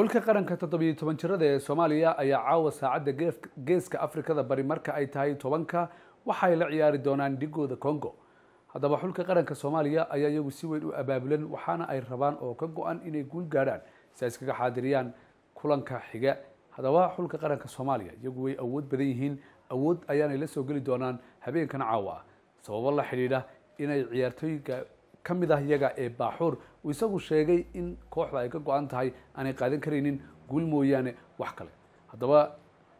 xulka qaranka toddobiyo toban jirada ee soomaaliya ayaa caawa saacadda geeska afrikada bari marka ay tahay tobanka waxay la ciyaari doonaan dhigooda congo haddaba xulka qaranka soomaaliya ayaa iyagu si weyn u abaabulan waxaana ay rabaan oo ka go-an inay guul gaadhaan si ay iskaga xaadiriyaan kulanka xiga haddaba xulka qaranka soomaaliya iyagu way awood badan yihiin awood ayaanay la soo geli doonaan habeenkan caawa ah sababo la xidhiidha inay ciyaartooyinka ka mid ah iyaga ee baaxuur uu isagu sheegay in kooxda ay ka go-an tahay aanay qaadan karaynin guul mooyaane wax kale haddaba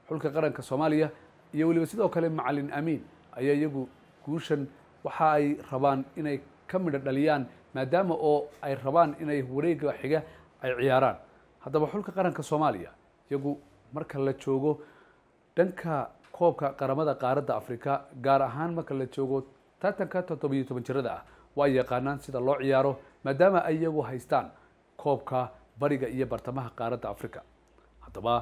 xulka qaranka soomaaliya iyo weliba sidoo kale macalin amiin ayaa iyagu guushan waxa ay rabaan inay ka midha dhaliyaan maadaama oo ay rabaan inay wareega xiga ay ciyaaraan haddaba xulka qaranka soomaaliya iyagu marka la joogo dhanka koobka qaramada qaaradda afrika gaar ahaan marka la joogo tartanka toddobiyo toban jirada ah waa yaqaanaan sida loo ciyaaro maadaama ay iyagu haystaan koobka bariga iyo bartamaha qaaradda afrika haddaba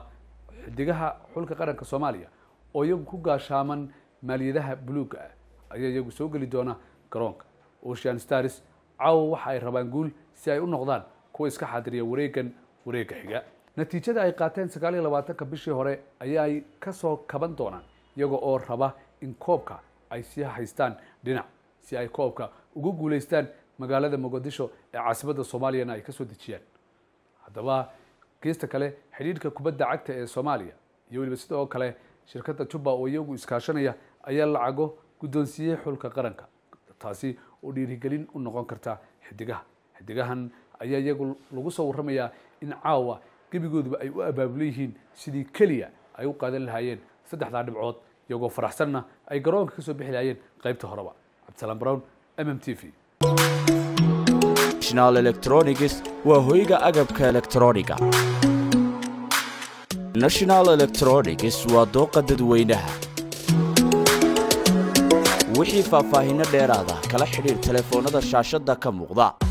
xidigaha xulka qaranka soomaaliya oo iyagu ku gaashaaman maaliyadaha buluugga ah ayaa iyagu soo geli doona garoonka ocean stars caawa waxa ay rabaan guul si ay u noqdaan kuwa iska xadiriya wareegan wareegga xiga natiijada ay qaateen sagaal iyo labaatanka bishii hore ayaay ka soo kaban doonaan iyagoo oo raba in koobka ay sii haystaan dhinac si ay koobka ugu guuleystaan magaalada muqadisho ee caasimada soomaaliyana ay ka soo dejiyaan haddaba geesta kale xidhiidhka kubadda cagta ee soomaaliya iyo weliba sidoo kale shirkadda juba oo iyagu iskaashanaya ayaa lacago guddoonsiiyey xulka qaranka taasi oo dhiirigelin u noqon karta xidigaha xidigahan ayaa iyagu lagu soo warramayaa in caawa gebigooduba ay u abaabulo yihiin sidii keliya ay u qaadan lahaayeen saddexdaa dhibcood iyagoo faraxsanna ay garoonka ka soo bixi lahaayeen qaybta horeba cabdisalaan brown m m t v electronics waa hoyga agabka elektrooniga national electronics waa dooqa dadweynaha wixii faahfaahinno dheeraada kala xidhiir telefoonnada shaashadda ka muuqda